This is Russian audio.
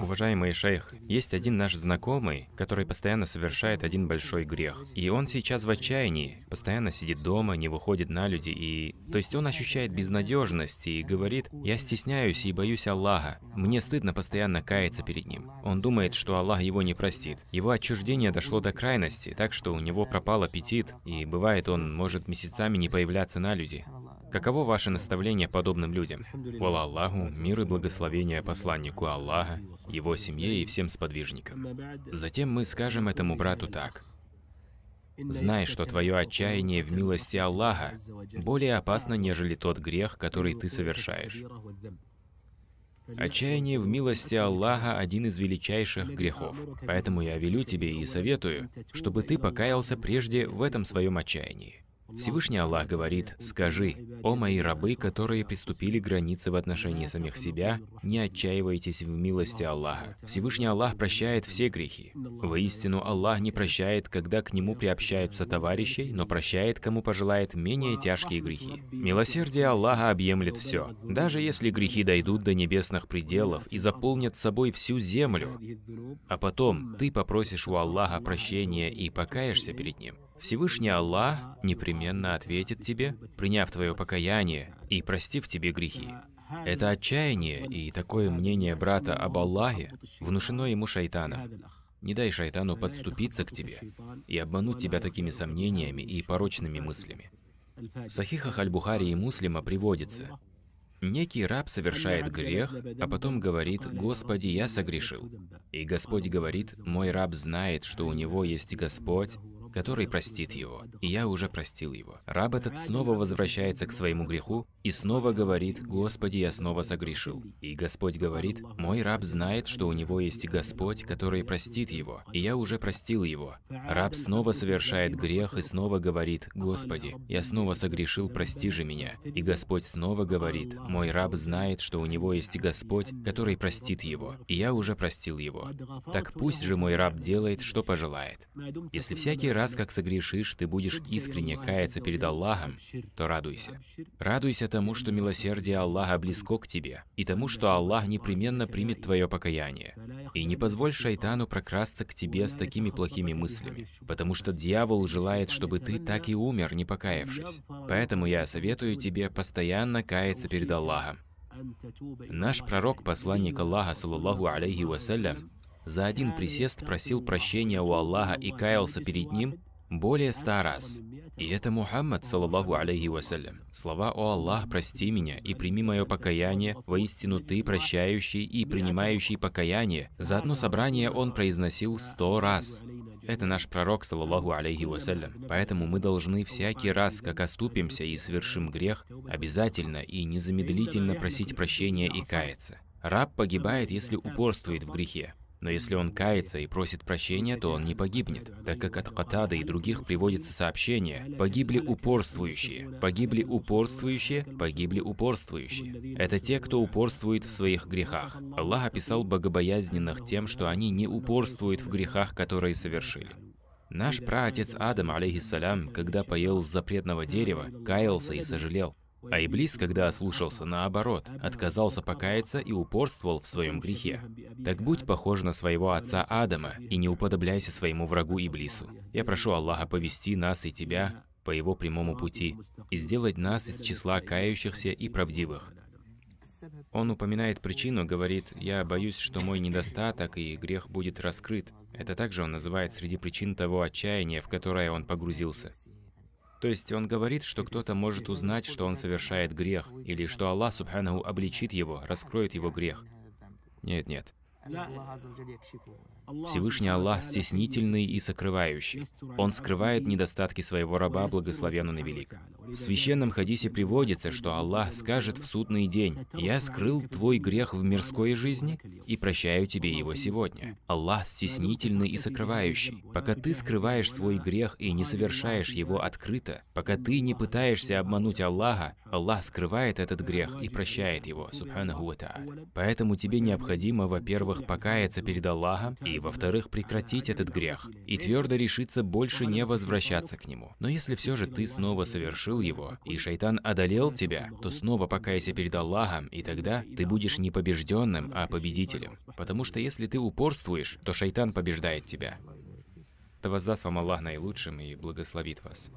Уважаемый шейх, есть один наш знакомый, который постоянно совершает один большой грех. И он сейчас в отчаянии, постоянно сидит дома, не выходит на люди и... То есть он ощущает безнадежность и говорит, «Я стесняюсь и боюсь Аллаха. Мне стыдно постоянно каяться перед ним». Он думает, что Аллах его не простит. Его отчуждение дошло до крайности, так что у него пропал аппетит, и бывает он может месяцами не появляться на люди. Каково ваше наставление подобным людям? Вала Аллаху, мир и благословение посланнику Аллаха, его семье и всем сподвижникам. Затем мы скажем этому брату так. Знай, что твое отчаяние в милости Аллаха более опасно, нежели тот грех, который ты совершаешь. Отчаяние в милости Аллаха – один из величайших грехов. Поэтому я велю тебе и советую, чтобы ты покаялся прежде в этом своем отчаянии. Всевышний Аллах говорит, «Скажи, о мои рабы, которые приступили границы в отношении самих себя, не отчаивайтесь в милости Аллаха. Всевышний Аллах прощает все грехи. Воистину, Аллах не прощает, когда к Нему приобщаются товарищи, но прощает, кому пожелает, менее тяжкие грехи. Милосердие Аллаха объемлет все. Даже если грехи дойдут до небесных пределов и заполнят собой всю землю, а потом ты попросишь у Аллаха прощения и покаешься перед Ним, Всевышний Аллах непременно ответит тебе, приняв твое покаяние и простив тебе грехи. Это отчаяние и такое мнение брата об Аллахе внушено ему шайтана. Не дай шайтану подступиться к тебе и обмануть тебя такими сомнениями и порочными мыслями. В сахихах Аль-Бухари и Муслима приводится, Некий раб совершает грех, а потом говорит, «Господи, я согрешил». И Господь говорит, «Мой раб знает, что у него есть Господь, который простит его, и я уже простил его. Раб этот снова возвращается к своему греху и снова говорит, «Господи, я снова согрешил». И Господь говорит, «Мой раб знает, что у него есть Господь, который простит его, и я уже простил его». Раб снова совершает грех и снова говорит, «Господи, я снова согрешил, прости же меня». И Господь снова говорит, «Мой раб знает, что у него есть Господь, который простит его, и я уже простил его». Так пусть же мой раб делает, что пожелает. Если всякий раб раз как согрешишь, ты будешь искренне каяться перед Аллахом, то радуйся. Радуйся тому, что милосердие Аллаха близко к тебе, и тому, что Аллах непременно примет твое покаяние. И не позволь шайтану прокрасться к тебе с такими плохими мыслями, потому что дьявол желает, чтобы ты так и умер, не покаявшись. Поэтому я советую тебе постоянно каяться перед Аллахом. Наш пророк, посланник Аллаха, саллаху алейхи вассалям, за один присест просил прощения у Аллаха и каялся перед ним более ста раз. И это Мухаммад, саллаллаху алейхи вассалям. Слова «О Аллах, прости меня и прими мое покаяние, воистину Ты, прощающий и принимающий покаяние». За одно собрание он произносил сто раз. Это наш пророк, саллаллаху алейхи вассалям. Поэтому мы должны всякий раз, как оступимся и совершим грех, обязательно и незамедлительно просить прощения и каяться. Раб погибает, если упорствует в грехе. Но если он кается и просит прощения, то он не погибнет, так как от Катада и других приводится сообщение «погибли упорствующие», «погибли упорствующие», «погибли упорствующие». Это те, кто упорствует в своих грехах. Аллах описал богобоязненных тем, что они не упорствуют в грехах, которые совершили. Наш праотец Адам, алейхиссалям, когда поел с запретного дерева, каялся и сожалел. А Иблис, когда ослушался, наоборот, отказался покаяться и упорствовал в своем грехе. Так будь похож на своего отца Адама и не уподобляйся своему врагу Иблису. Я прошу Аллаха повести нас и тебя по его прямому пути и сделать нас из числа кающихся и правдивых. Он упоминает причину, говорит, «Я боюсь, что мой недостаток и грех будет раскрыт». Это также он называет среди причин того отчаяния, в которое он погрузился. То есть он говорит, что кто-то может узнать, что он совершает грех, или что Аллах Субханаху обличит его, раскроет его грех. Нет, нет. Всевышний Аллах стеснительный и сокрывающий. Он скрывает недостатки своего раба, благословенный велик. В священном хадисе приводится, что Аллах скажет в судный день, «Я скрыл твой грех в мирской жизни и прощаю тебе его сегодня». Аллах стеснительный и сокрывающий. Пока ты скрываешь свой грех и не совершаешь его открыто, пока ты не пытаешься обмануть Аллаха, Аллах скрывает этот грех и прощает его, субханаху Поэтому тебе необходимо, во-первых, покаяться перед Аллахом, и, во-вторых, прекратить этот грех, и твердо решиться больше не возвращаться к нему. Но если все же ты снова совершил его, и шайтан одолел тебя, то снова покайся перед Аллахом, и тогда ты будешь не побежденным, а победителем. Потому что если ты упорствуешь, то шайтан побеждает тебя. Да воздаст вам Аллах наилучшим и благословит вас.